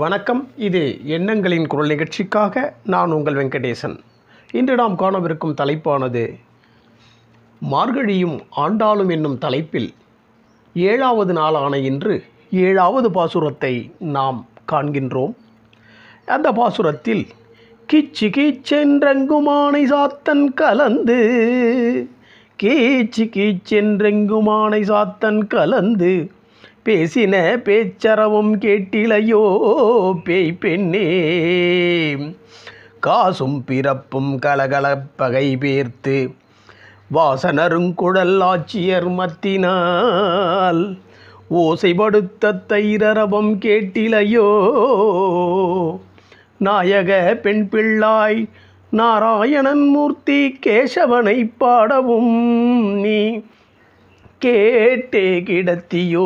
வணக்கம் இது எண்ணங்களின் குரல் நிகழ்ச்சிக்காக நான் உங்கள் வெங்கடேசன் இன்று நாம் காணவிருக்கும் தலைப்பானது மார்கழியும் ஆண்டாளும் என்னும் தலைப்பில் ஏழாவது நாளான இன்று ஏழாவது பாசுரத்தை நாம் காண்கின்றோம் அந்த பாசுரத்தில் கிச்சி கீச்சென்றெங்குமானை சாத்தன் கலந்து கீச்சு கீச்சென்றெங்குமானை சாத்தன் கலந்து பேசின பேச்சறவும் கேட்டிலையோ பேய் பெண்ணே காசும் பிறப்பும் கலகலப்பகை பேர்த்து வாசனருங்குழல் ஆட்சியர் மத்தினால் ஓசைப்படுத்த தைரரவம் கேட்டிலையோ நாயக பெண் பிள்ளாய் நாராயணன் மூர்த்தி கேசவனை பாடவும் நீ கேட்டே கிடத்தியோ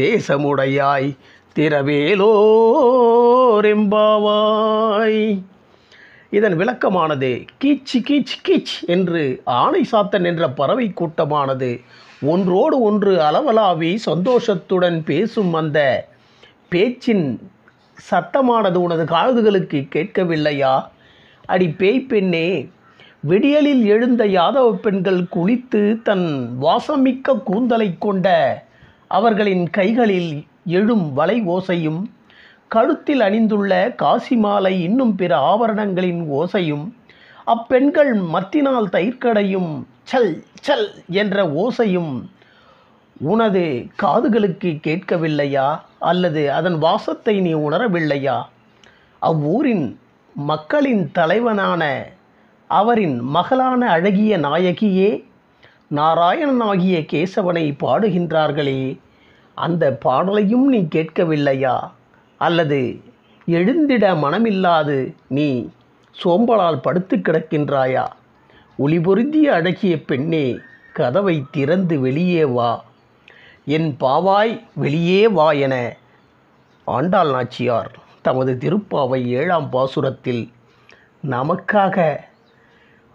தேசமுடையாய் திரவேலோரெம்பாவாய் இதன் விளக்கமானது கீச்சு கீச் கீச் என்று ஆணை சாத்தன் என்ற பறவை கூட்டமானது ஒன்றோடு ஒன்று அளவலாவி சந்தோஷத்துடன் பேசும் அந்த பேச்சின் சத்தமானது உனது காதுகளுக்கு கேட்கவில்லையா அடி பேய் பெண்ணே விடியலில் எழுந்த யாதவ பெண்கள் குளித்து தன் வாசமிக்க கூந்தலை கொண்ட அவர்களின் கைகளில் எழும் வலை ஓசையும் கழுத்தில் அணிந்துள்ள காசி மாலை இன்னும் பிற ஆபரணங்களின் ஓசையும் அப்பெண்கள் மத்தினால் தயிர்க்கடையும் சல் சல் என்ற ஓசையும் உனது காதுகளுக்கு கேட்கவில்லையா அல்லது அதன் வாசத்தை நீ உணரவில்லையா அவ்வூரின் மக்களின் தலைவனான அவரின் மகளான அழகிய நாயகியே நாராயணனாகிய கேசவனை பாடுகின்றார்களே அந்த பாடலையும் நீ கேட்கவில்லையா அல்லது எழுந்திட மனமில்லாது நீ சோம்பலால் படுத்து கிடக்கின்றாயா ஒளிபொருந்திய அழகிய பெண்ணே கதவை திறந்து வெளியே வா என் பாவாய் வெளியே வா என ஆண்டாள் நாச்சியார் தமது திருப்பாவை ஏழாம் பாசுரத்தில் நமக்காக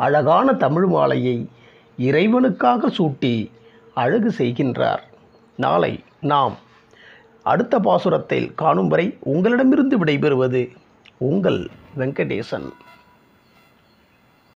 அழகான தமிழ் மாலையை இறைவனுக்காக சூட்டி அழகு செய்கின்றார் நாளை நாம் அடுத்த பாசுரத்தில் காணும் வரை உங்களிடமிருந்து விடைபெறுவது உங்கள் வெங்கடேசன்